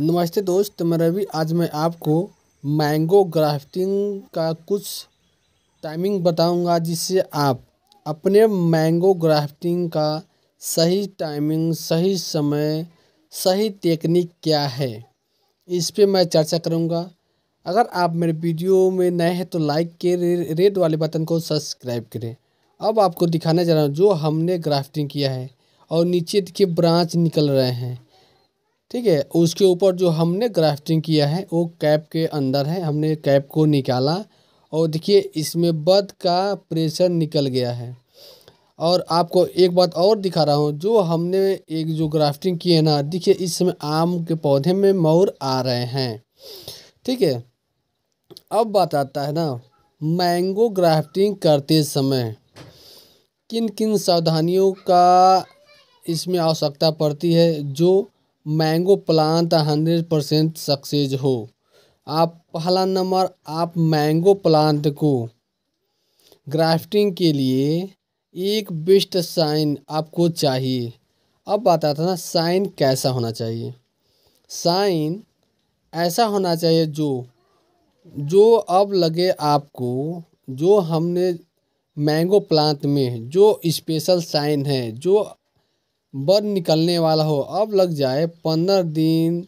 नमस्ते दोस्त मैं रवि आज मैं आपको मैंगो ग्राफ्टिंग का कुछ टाइमिंग बताऊंगा जिससे आप अपने मैंगो ग्राफ्टिंग का सही टाइमिंग सही समय सही टेक्निक क्या है इस पर मैं चर्चा करूंगा अगर आप मेरे वीडियो में नए हैं तो लाइक के रे, रेड वाले बटन को सब्सक्राइब करें अब आपको दिखाने जा रहा हूँ जो हमने ग्राफ्टिंग किया है और नीचे के ब्रांच निकल रहे हैं ठीक है उसके ऊपर जो हमने ग्राफ्टिंग किया है वो कैप के अंदर है हमने कैप को निकाला और देखिए इसमें बद का प्रेशर निकल गया है और आपको एक बात और दिखा रहा हूँ जो हमने एक जो ग्राफ्टिंग की है ना देखिए इस समय आम के पौधे में मोर आ रहे हैं ठीक है अब बात आता है ना मैंगो ग्राफ्टिंग करते समय किन किन सावधानियों का इसमें आवश्यकता पड़ती है जो mango plant hundred percent success हो आप पहला नंबर आप मैंगो प्लांट को ग्राफ्टिंग के लिए एक बेस्ट साइन आपको चाहिए अब बताता ना साइन कैसा होना चाहिए साइन ऐसा होना चाहिए जो जो अब लगे आपको जो हमने मैंगो प्लांट में जो स्पेशल साइन है जो बर निकलने वाला हो अब लग जाए पंद्रह दिन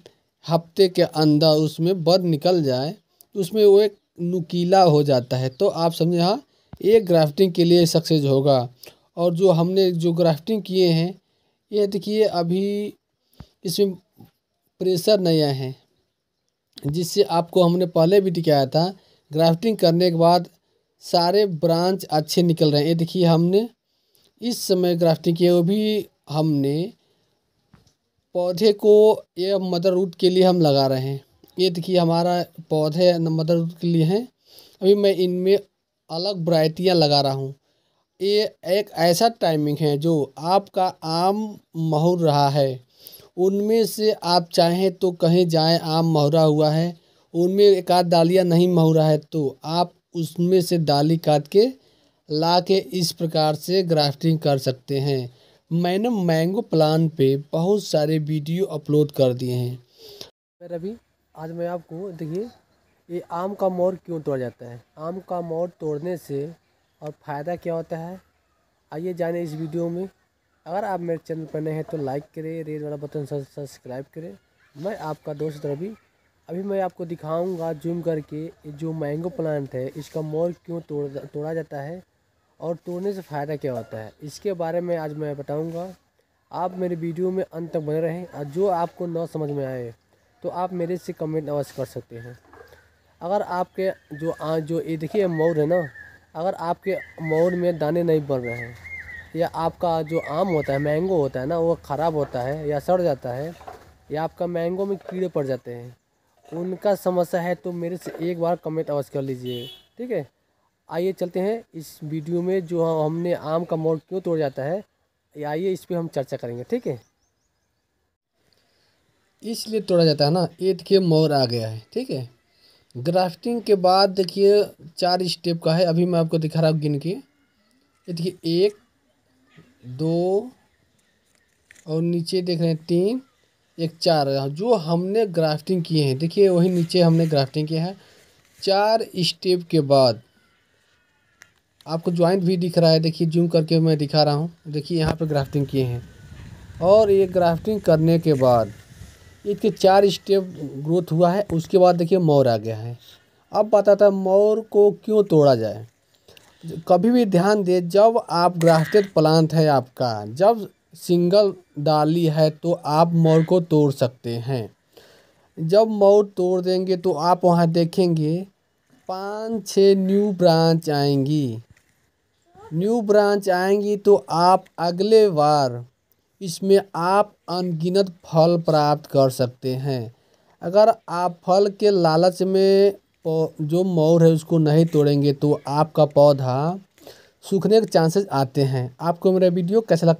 हफ्ते के अंदर उसमें बर निकल जाए तो उसमें वो एक नुकीला हो जाता है तो आप समझे हाँ ये ग्राफ्टिंग के लिए सक्सेस होगा और जो हमने जो ग्राफ्टिंग किए हैं ये देखिए अभी इसमें प्रेशर नहीं आए हैं जिससे आपको हमने पहले भी दिखाया था ग्राफ्टिंग करने के बाद सारे ब्रांच अच्छे निकल रहे हैं ये देखिए हमने इस समय ग्राफ्टिंग किए वो भी हमने पौधे को ये मदर रूट के लिए हम लगा रहे हैं ये देखिए हमारा पौधे मदर रूट के लिए हैं अभी मैं इनमें अलग वरायटियाँ लगा रहा हूँ ये एक ऐसा टाइमिंग है जो आपका आम महुर रहा है उनमें से आप चाहें तो कहीं जाएं आम महुरा हुआ है उनमें एक आध डालियाँ नहीं महुरा है तो आप उसमें से डाली काट के ला के इस प्रकार से ग्राफ्टिंग कर सकते हैं मैंने मैंगो प्लान पे बहुत सारे वीडियो अपलोड कर दिए हैं मैं रवि आज मैं आपको देखिए ये आम का मोर क्यों तोड़ा जाता है आम का मोर तोड़ने से और फ़ायदा क्या होता है आइए जाने इस वीडियो में अगर आप मेरे चैनल पर नए हैं तो लाइक करें रेड वाला बटन सब्सक्राइब करें मैं आपका दोस्त रवि अभी मैं आपको दिखाऊंगा जूम करके जो मैंगो प्लांट है इसका मोर क्यों तोड़ तोड़ा जाता है और तोड़ने से फ़ायदा क्या होता है इसके बारे में आज मैं बताऊंगा आप मेरे वीडियो में अंत तक बने रहें और जो आपको न समझ में आए तो आप मेरे से कमेंट अवश्य कर सकते हैं अगर आपके जो आ, जो ये देखिए मोर है ना अगर आपके मोर में दाने नहीं बढ़ रहे हैं या आपका जो आम होता है मैंगो होता है ना वो ख़राब होता है या सड़ जाता है या आपका मैंगो में कीड़े पड़ जाते हैं उनका समस्या है तो मेरे से एक बार कमेंट अवश्य कर लीजिए ठीक है आइए चलते हैं इस वीडियो में जो हमने आम का मोड़ क्यों तोड़ जाता है आइए इस पर हम चर्चा करेंगे ठीक है इसलिए तोड़ा जाता है ना ये देखिए मोर आ गया है ठीक है ग्राफ्टिंग के बाद देखिए चार स्टेप का है अभी मैं आपको दिखा रहा हूँ गिन के ये देखिए एक दो और नीचे देख रहे हैं तीन एक चार जो हमने ग्राफ्टिंग किए हैं देखिए वही नीचे हमने ग्राफ्टिंग किया है चार स्टेप के बाद आपको ज्वाइंट भी दिख रहा है देखिए जूम करके मैं दिखा रहा हूँ देखिए यहाँ पर ग्राफ्टिंग किए हैं और ये ग्राफ्टिंग करने के बाद इसके चार स्टेप ग्रोथ हुआ है उसके बाद देखिए मोर आ गया है अब बताता है मोर को क्यों तोड़ा जाए कभी भी ध्यान दे जब आप ग्राफ्टेड प्लांट है आपका जब सिंगल डाली है तो आप मोर को तोड़ सकते हैं जब मोर तोड़ देंगे तो आप वहाँ देखेंगे पाँच छः न्यू ब्रांच आएंगी न्यू ब्रांच आएंगी तो आप अगले बार इसमें आप अनगिनत फल प्राप्त कर सकते हैं अगर आप फल के लालच में जो मोर है उसको नहीं तोड़ेंगे तो आपका पौधा सूखने के चांसेस आते हैं आपको मेरा वीडियो कैसा है